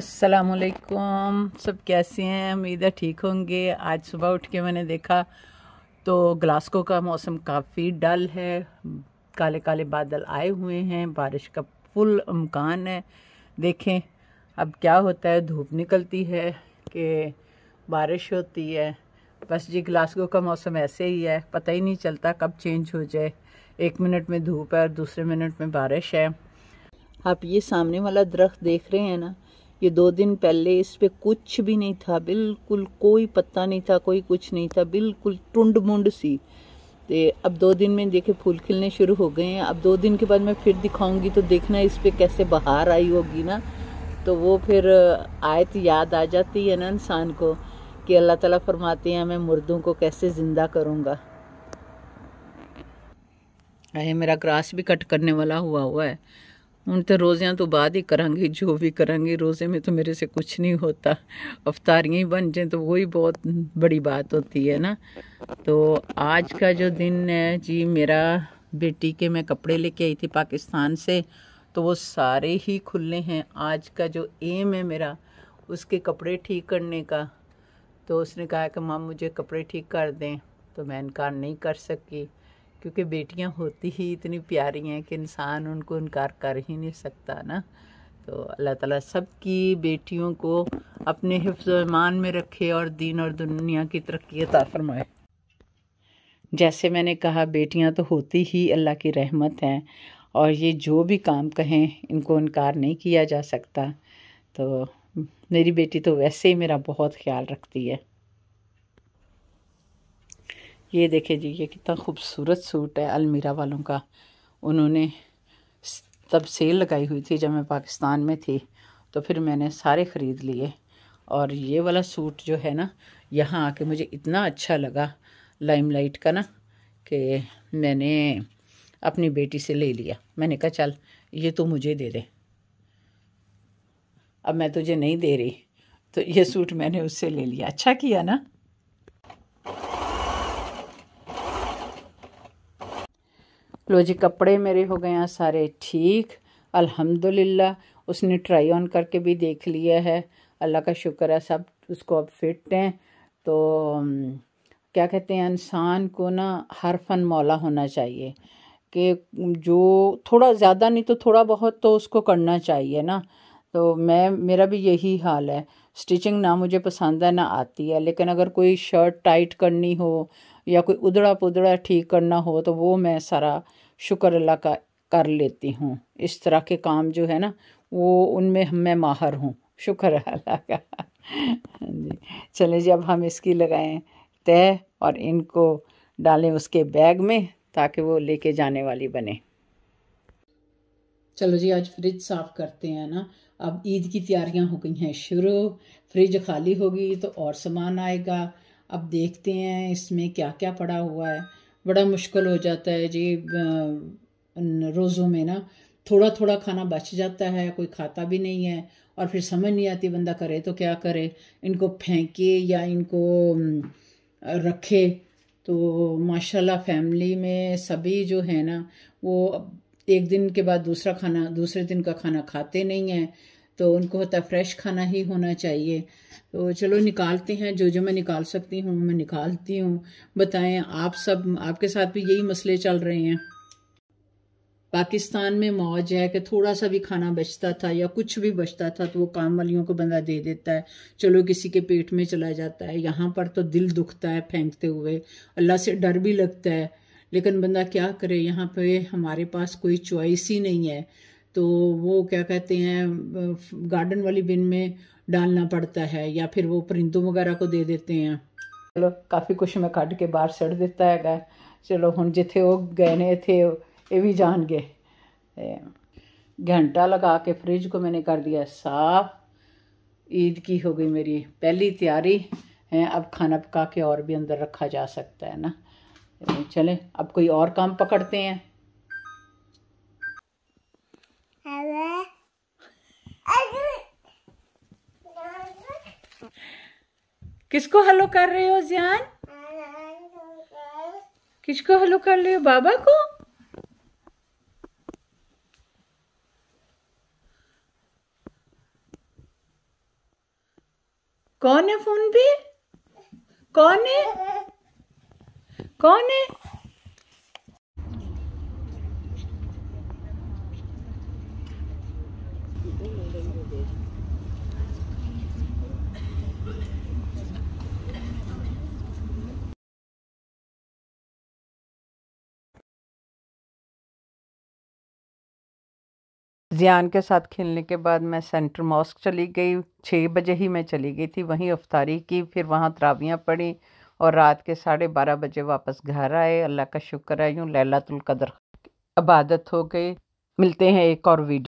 असलकुम सब कैसे हैं उम्मीद है ठीक होंगे आज सुबह उठ के मैंने देखा तो ग्लास्को का मौसम काफ़ी डल है काले काले बादल आए हुए हैं बारिश का फुल अमकान है देखें अब क्या होता है धूप निकलती है कि बारिश होती है बस जी ग्लास्को का मौसम ऐसे ही है पता ही नहीं चलता कब चेंज हो जाए एक मिनट में धूप है और दूसरे मिनट में बारिश है आप ये सामने वाला दरख्त देख रहे हैं ना ये दो दिन पहले इस पर कुछ भी नहीं था बिल्कुल कोई पत्ता नहीं था कोई कुछ नहीं था बिल्कुल टुंड मुंड सी तो अब दो दिन में देखे फूल खिलने शुरू हो गए हैं अब दो दिन के बाद मैं फिर दिखाऊंगी तो देखना इस पर कैसे बहार आई होगी ना तो वो फिर आयत याद आ जाती है ना इंसान को कि अल्लाह ताला फरमाते हैं मैं मुर्दों को कैसे ज़िंदा करूँगा अरे मेरा ग्रास भी कट करने वाला हुआ हुआ है हूँ तो रोज़ियाँ तो बाद ही ਕਰਾਂਗੀ जो भी करेंगी रोज़े में तो मेरे से कुछ नहीं होता अवतारियाँ ही बन जाएँ तो वही बहुत बड़ी बात होती है ना तो आज का जो दिन है जी मेरा बेटी के मैं कपड़े लेके आई थी पाकिस्तान से तो वो सारे ही खुले हैं आज का जो एम है मेरा उसके कपड़े ठीक करने का तो उसने कहा कि माम मुझे कपड़े ठीक कर दें तो मैं इनकार नहीं कर सकी क्योंकि बेटियां होती ही इतनी प्यारी हैं कि इंसान उनको इनकार कर ही नहीं सकता ना तो अल्लाह ताला सब की बेटियों को अपने हिफ्जमान में रखे और दीन और दुनिया की तरक्की अता फरमाए जैसे मैंने कहा बेटियां तो होती ही अल्लाह की रहमत हैं और ये जो भी काम कहें इनको इनकार नहीं किया जा सकता तो मेरी बेटी तो वैसे ही मेरा बहुत ख्याल रखती है ये देखे जी ये कितना खूबसूरत सूट है अलमीरा वालों का उन्होंने तब सेल लगाई हुई थी जब मैं पाकिस्तान में थी तो फिर मैंने सारे ख़रीद लिए और ये वाला सूट जो है ना यहाँ आके मुझे इतना अच्छा लगा लाइमलाइट का ना कि मैंने अपनी बेटी से ले लिया मैंने कहा चल ये तो मुझे दे दे अब मैं तुझे नहीं दे रही तो ये सूट मैंने उससे ले लिया अच्छा किया ना लो जी कपड़े मेरे हो गए हैं सारे ठीक अल्हम्दुलिल्लाह उसने ट्राई ऑन करके भी देख लिया है अल्लाह का शुक्र है सब उसको अब फिट हैं तो क्या कहते हैं इंसान को ना हर फन मौला होना चाहिए कि जो थोड़ा ज़्यादा नहीं तो थोड़ा बहुत तो उसको करना चाहिए ना तो मैं मेरा भी यही हाल है स्टिचिंग ना मुझे पसंद है ना आती है लेकिन अगर कोई शर्ट टाइट करनी हो या कोई उधड़ा पुधड़ा ठीक करना हो तो वो मैं सारा शुक्र अल्लाह का कर लेती हूँ इस तरह के काम जो है ना वो उनमें मैं माहर हूँ शुक्र अल्लाह का हाँ जी चले जी अब हम इसकी लगाएं तय और इनको डालें उसके बैग में ताकि वो लेके जाने वाली बने चलो जी आज फ्रिज साफ़ करते हैं ना अब ईद की तैयारियां हो गई हैं शुरू फ्रिज खाली होगी तो और सामान आएगा अब देखते हैं इसमें क्या क्या पड़ा हुआ है बड़ा मुश्किल हो जाता है जी रोज़ों में ना थोड़ा थोड़ा खाना बच जाता है कोई खाता भी नहीं है और फिर समझ नहीं आती बंदा करे तो क्या करे इनको फेंके या इनको रखे तो माशाल्लाह फैमिली में सभी जो है ना वो एक दिन के बाद दूसरा खाना दूसरे दिन का खाना खाते नहीं हैं तो उनको होता है फ्रेश खाना ही होना चाहिए तो चलो निकालते हैं जो जो मैं निकाल सकती हूँ मैं निकालती हूँ बताएं आप सब आपके साथ भी यही मसले चल रहे हैं पाकिस्तान में मौज है कि थोड़ा सा भी खाना बचता था या कुछ भी बचता था तो वो काम वालियों को बंदा दे देता है चलो किसी के पेट में चला जाता है यहाँ पर तो दिल दुखता है फेंकते हुए अल्लाह से डर भी लगता है लेकिन बंदा क्या करे यहाँ पे हमारे पास कोई चॉइस ही नहीं है तो वो क्या कहते हैं गार्डन वाली बिन में डालना पड़ता है या फिर वो परिंदों वगैरह को दे देते हैं ਚਲੋ ਕਾਫੀ ਕੁਝ ਮੈਂ ਕੱਢ ਕੇ ਬਾਹਰ ਸੜ ਦਿੱਤਾ ਹੈਗਾ चलो हम जिथे वो ਗਏ थे ये भी जान गए घंटा लगा के फ्रिज को मैंने कर दिया साफ ईद की हो गई मेरी पहली तैयारी है अब खाना पका के और भी अंदर रखा जा सकता है ना चलें अब कोई और काम पकड़ते हैं किसको हेलो कर रहे हो ज्ञान किसको हेलो कर रहे हो बाबा को कौन है फोन पे कौन है कौन है Thank you. ज़ियान के साथ खेलने के बाद मैं सेंटर मॉस्क चली गई छः बजे ही मैं चली गई थी वहीं अफ्तारी की फिर वहाँ तरावियाँ पढ़ी और रात के साढ़े बारह बजे वापस घर आए अल्लाह का शुक्र है यूँ लैलातुल कदर इबादत हो गई मिलते हैं एक और वीडियो